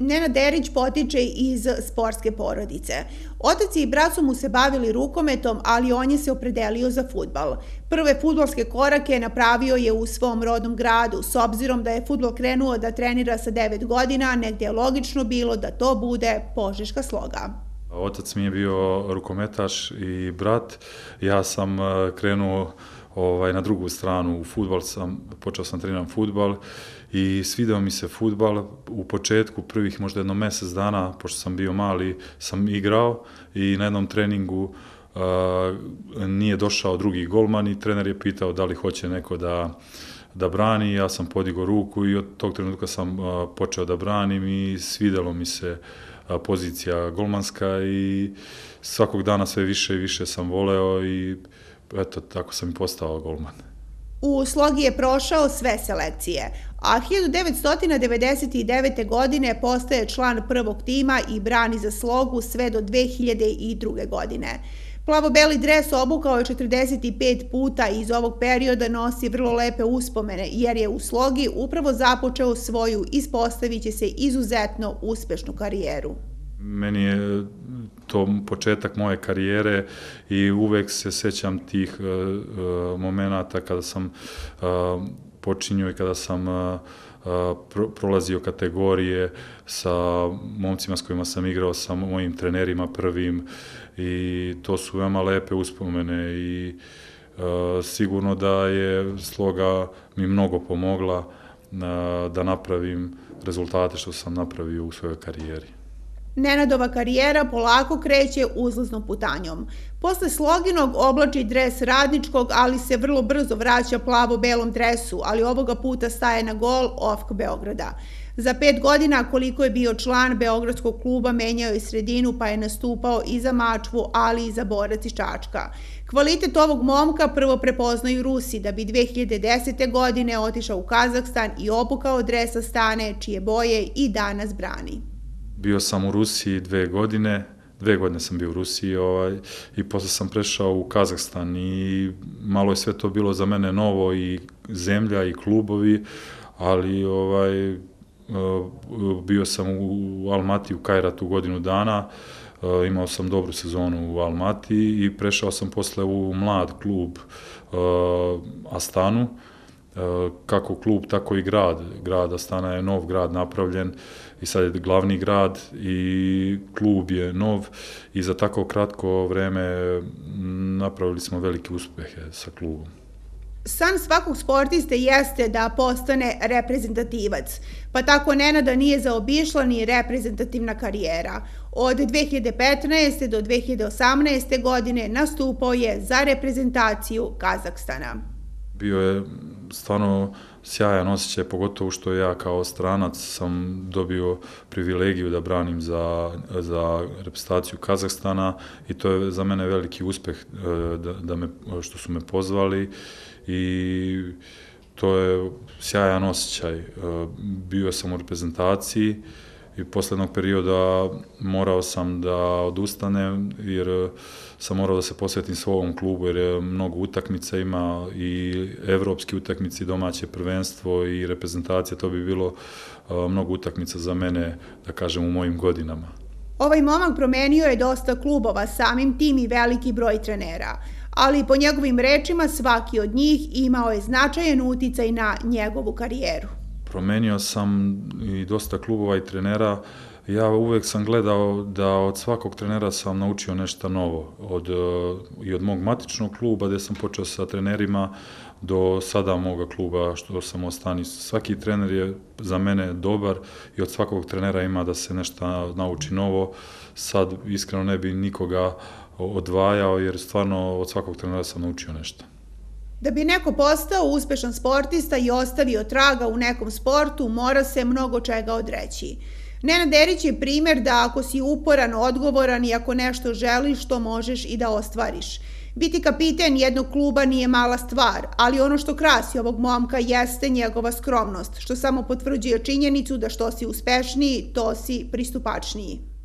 Nena Derić potiče iz sportske porodice. Otac i brat su mu se bavili rukometom, ali on je se opredelio za futbal. Prve futbolske korake napravio je u svom rodnom gradu, s obzirom da je futbol krenuo da trenira sa 9 godina, negde je logično bilo da to bude požeška sloga. Otac mi je bio rukometaš i brat, ja sam eh, krenuo ovaj, na drugu stranu u futbal sam, počeo sam da treniram futbal i svideo mi se futbal, u početku prvih možda jedno mesec dana, pošto sam bio mali, sam igrao i na jednom treningu uh, nije došao drugi golman i trener je pitao da li hoće neko da da brani, ja sam podigao ruku i od tog trenutka sam uh, počeo da branim i svidelo mi se pozicija golmanska i svakog dana sve više i više sam voleo i eto, tako sam i postao golman. U slogi je prošao sve selekcije, a 1999. godine postaje član prvog tima i brani za slogu sve do 2002. godine. Plavo-beli dres obukao je 45 puta i iz ovog perioda nosi vrlo lepe uspomene, jer je u slogi upravo započeo svoju ispostavit će se izuzetno uspešnu karijeru meni je to početak moje karijere i uvek se sećam tih uh, momenata kada sam uh, počinio i kada sam uh, pro, prolazio kategorije sa momcima s kojima sam igrao, sa mojim trenerima prvim i to su veoma lepe uspomene i uh, sigurno da je sloga mi mnogo pomogla uh, da napravim rezultate što sam napravio u svojoj karijeri. Nenadova karijera polako kreće uzlaznom putanjom. Posle sloginog oblači dres radničkog, ali se vrlo brzo vraća plavo-belom dresu, ali ovoga puta staje na gol OFK Beograda. Za pet godina koliko je bio član Beogradskog kluba menjao je sredinu pa je nastupao i za Mačvu, ali i za borac i Čačka. Kvalitet ovog momka prvo prepoznaju Rusi da bi 2010. godine otišao u Kazakstan i obukao dresa stane čije boje i danas brani bio sam u Rusiji dve godine, dve godine sam bio u Rusiji ovaj, i posle sam prešao u Kazahstan i malo je sve to bilo za mene novo i zemlja i klubovi, ali ovaj, eh, bio sam u Almati u Kajratu godinu dana, eh, imao sam dobru sezonu u Almati i prešao sam posle u mlad klub eh, Astanu, kako klub, tako i grad. Grad Astana je nov grad napravljen i sad je glavni grad i klub je nov i za tako kratko vreme napravili smo velike uspehe sa klubom. San svakog sportiste jeste da postane reprezentativac, pa tako Nenada nije zaobišla ni reprezentativna karijera. Od 2015. do 2018. godine nastupao je za reprezentaciju Kazakstana bio je stvarno sjajan osjećaj, pogotovo što ja kao stranac sam dobio privilegiju da branim za, za reprezentaciju Kazahstana i to je za mene veliki uspeh e, da, da me, što su me pozvali i to je sjajan osjećaj. E, bio sam u reprezentaciji, i poslednog perioda morao sam da odustanem jer sam morao da se posvetim svom klubu jer je mnogo utakmica ima i evropski utakmici, domaće prvenstvo i reprezentacija, to bi bilo mnogo utakmica za mene, da kažem, u mojim godinama. Ovaj momak promenio je dosta klubova, samim tim i veliki broj trenera, ali po njegovim rečima svaki od njih imao je značajan uticaj na njegovu karijeru promenio sam i dosta klubova i trenera. Ja uvek sam gledao da od svakog trenera sam naučio nešto novo. Od, e, I od mog matičnog kluba gde sam počeo sa trenerima do sada moga kluba što sam ostani. Svaki trener je za mene dobar i od svakog trenera ima da se nešto nauči novo. Sad iskreno ne bi nikoga odvajao jer stvarno od svakog trenera sam naučio nešto. Da bi neko postao uspešan sportista i ostavio traga u nekom sportu, mora se mnogo čega odreći. Nena Erić je primer da ako si uporan, odgovoran i ako nešto želiš, to možeš i da ostvariš. Biti kapiten jednog kluba nije mala stvar, ali ono što krasi ovog momka jeste njegova skromnost, što samo potvrđuje činjenicu da što si uspešniji, to si pristupačniji.